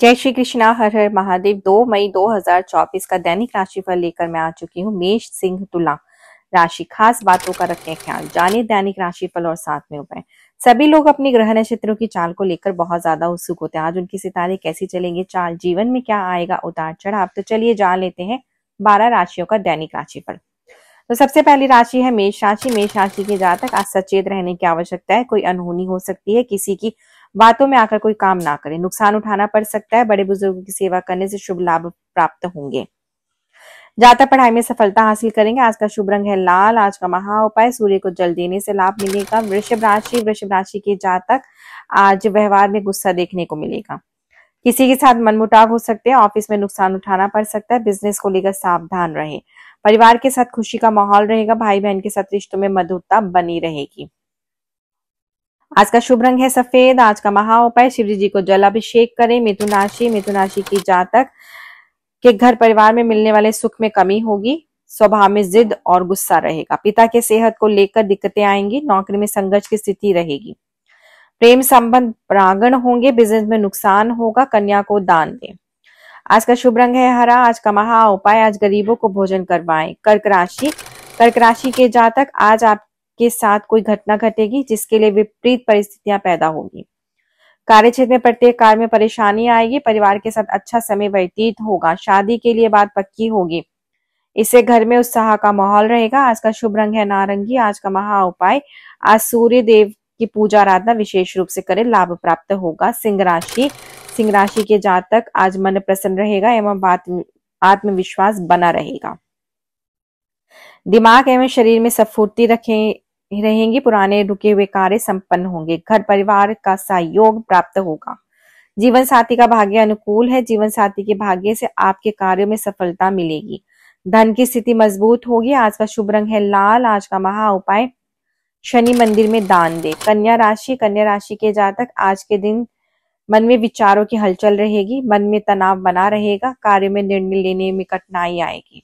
जय श्री कृष्णा हर हर महादेव दो मई 2024 का दैनिक राशिफल लेकर मैं आ चुकी हूँ मेष सिंह तुला राशि खास बातों का रखें ख्याल जाने दैनिक राशिफल और साथ में उपाय सभी लोग अपनी ग्रह नक्षत्रों की चाल को लेकर बहुत ज्यादा उत्सुक होते हैं आज उनकी सितारे कैसी चलेंगे चाल जीवन में क्या आएगा उतार चढ़ाव तो चलिए जान लेते हैं बारह राशियों का दैनिक राशिफल तो सबसे पहली राशि है मेष राशि मेष राशि के जातक आज सचेत रहने की आवश्यकता है कोई अनहोनी हो सकती है किसी की बातों में आकर कोई काम ना करें नुकसान उठाना पड़ सकता है बड़े बुजुर्गों की सेवा करने से शुभ लाभ प्राप्त होंगे जाता पढ़ाई में सफलता हासिल करेंगे आज का शुभ रंग है लाल आज का महा उपाय सूर्य को जल देने से लाभ मिलेगा वृषभ राशि वृषभ राशि के जातक आज व्यवहार में गुस्सा देखने को मिलेगा किसी के साथ मनमुटाव हो सकते हैं ऑफिस में नुकसान उठाना पड़ सकता है बिजनेस को लेकर सावधान रहे परिवार के साथ खुशी का माहौल रहेगा भाई बहन के साथ रिश्तों में मधुरता बनी रहेगी आज का शुभ रंग है सफेद आज का महा उपाय शिव जी को अभिषेक करें मिथुन राशि मिथुन राशि की जातक के घर परिवार में मिलने वाले सुख में कमी होगी स्वभाव में जिद और गुस्सा रहेगा पिता के सेहत को लेकर दिक्कतें आएंगी नौकरी में संघर्ष की स्थिति रहेगी प्रेम संबंध प्रांगण होंगे बिजनेस में नुकसान होगा कन्या को दान दें आज का शुभ रंग है हरा आज का महा उपाय आज गरीबों को भोजन करवाएं कर्क राशि कर्क राशि के जातक आज आप के साथ कोई घटना घटेगी जिसके लिए विपरीत परिस्थितियां पैदा होगी कार्य क्षेत्र में प्रत्येक कार्य में परेशानी आएगी परिवार के साथ अच्छा समय व्यतीत होगा शादी के लिए बात पक्की होगी इससे घर में उत्साह का माहौल रहेगा आज का शुभ रंग है नारंगी आज का महा उपाय आज सूर्य देव की पूजा आराधना विशेष रूप से करें लाभ प्राप्त होगा सिंह राशि सिंह राशि के जातक आज मन प्रसन्न रहेगा एवं आत्मविश्वास बना रहेगा दिमाग एवं शरीर में सफूर्ति रखें रहेंगे पुराने रुके हुए कार्य संपन्न होंगे घर परिवार का सहयोग प्राप्त होगा जीवन साथी का भाग्य अनुकूल है जीवन साथी के भाग्य से आपके कार्यों में सफलता मिलेगी धन की स्थिति मजबूत होगी आज का शुभ रंग है लाल आज का महा उपाय शनि मंदिर में दान दे कन्या राशि कन्या राशि के जातक आज के दिन मन में विचारों की हलचल रहेगी मन में तनाव बना रहेगा कार्य में निर्णय लेने में कठिनाई आएगी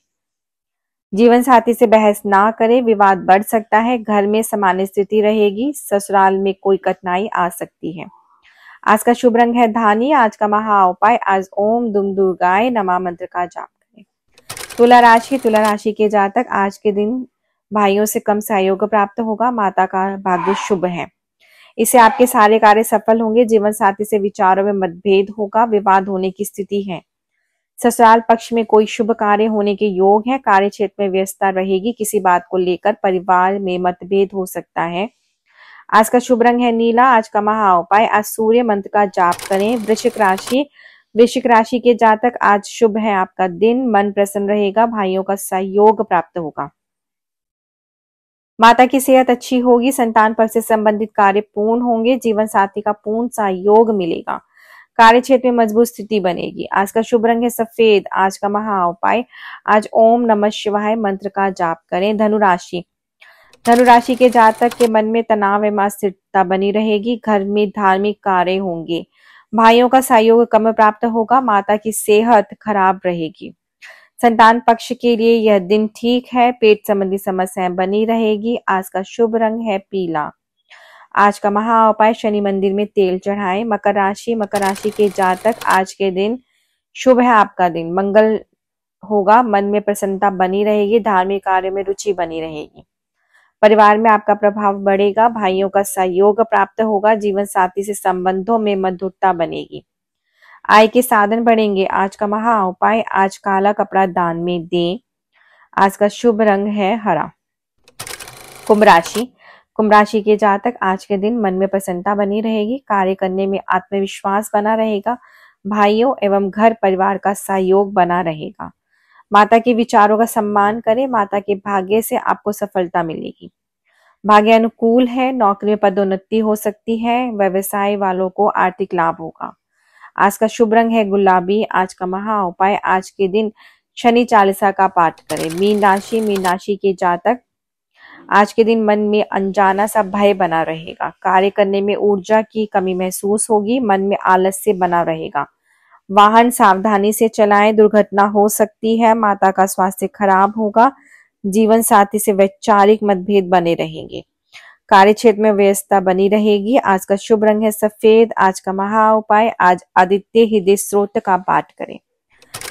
जीवन साथी से बहस ना करें विवाद बढ़ सकता है घर में सामान्य स्थिति रहेगी ससुराल में कोई कठिनाई आ सकती है आज का शुभ रंग है धानी आज का महा उपाय आज ओम दुम दुर्गाय नमा मंत्र का जाप करें तुला राशि तुला राशि के जातक आज के दिन भाइयों से कम सहयोग प्राप्त होगा माता का भाग्य शुभ है इसे आपके सारे कार्य सफल होंगे जीवन साथी से विचारों में मतभेद होगा विवाद होने की स्थिति है ससुराल पक्ष में कोई शुभ कार्य होने के योग है कार्य क्षेत्र में व्यस्तता रहेगी किसी बात को लेकर परिवार में मतभेद हो सकता है आज का शुभ रंग है नीला आज का महा उपाय आज सूर्य मंत्र का जाप करें वृश्चिक राशि वृश्चिक राशि के जातक आज शुभ है आपका दिन मन प्रसन्न रहेगा भाइयों का सहयोग प्राप्त होगा माता की सेहत अच्छी होगी संतान पर से संबंधित कार्य पूर्ण होंगे जीवन साथी का पूर्ण सहयोग मिलेगा कार्य क्षेत्र में मजबूत स्थिति बनेगी आज का शुभ रंग है सफेद आज का महा उपाय आज ओम नमः शिवाय मंत्र का जाप करें धनुराशि धनुराशि के जातक के मन में तनाव एवं अस्थिरता बनी रहेगी घर में धार्मिक कार्य होंगे भाइयों का सहयोग कम प्राप्त होगा माता की सेहत खराब रहेगी संतान पक्ष के लिए यह दिन ठीक है पेट संबंधी समस्याएं बनी रहेगी आज का शुभ रंग है पीला आज का महा उपाय शनि मंदिर में तेल चढ़ाएं मकर राशि मकर राशि के जातक आज के दिन शुभ है आपका दिन मंगल होगा मन में प्रसन्नता बनी रहेगी धार्मिक कार्य में रुचि बनी रहेगी परिवार में आपका प्रभाव बढ़ेगा भाइयों का सहयोग प्राप्त होगा जीवन साथी से संबंधों में मधुरता बनेगी आय के साधन बढ़ेंगे आज का महा उपाय आज काला कपड़ा दान में दें आज का शुभ रंग है हरा कुंभ राशि कुंभ राशि के जातक आज के दिन मन में प्रसन्नता बनी रहेगी कार्य करने में आत्मविश्वास बना रहेगा भाइयों एवं घर परिवार का सहयोग बना रहेगा माता के विचारों का सम्मान करें माता के भाग्य से आपको सफलता मिलेगी भाग्य अनुकूल है नौकरी में पदोन्नति हो सकती है व्यवसाय वालों को आर्थिक लाभ होगा आज का शुभ रंग है गुलाबी आज का महा उपाय आज के दिन शनि चालीसा का पाठ करें मीन राशि मीन राशि के जातक आज के दिन मन में अनजाना सा भय बना रहेगा कार्य करने में ऊर्जा की कमी महसूस होगी मन में आलस्य बना रहेगा वाहन सावधानी से चलाएं दुर्घटना हो सकती है माता का स्वास्थ्य खराब होगा जीवन साथी से वैचारिक मतभेद बने रहेंगे कार्य क्षेत्र में व्यस्तता बनी रहेगी आज का शुभ रंग है सफेद आज का महा उपाय आज आदित्य हृदय स्रोत का पाठ करें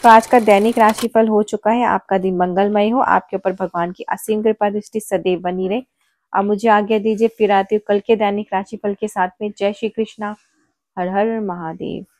तो आज का दैनिक राशिफल हो चुका है आपका दिन मंगलमय हो आपके ऊपर भगवान की असीम कृपा दृष्टि सदैव बनी रहे आप मुझे आज्ञा दीजिए फिर आती हूँ कल के दैनिक राशिफल के साथ में जय श्री कृष्णा हर हर महादेव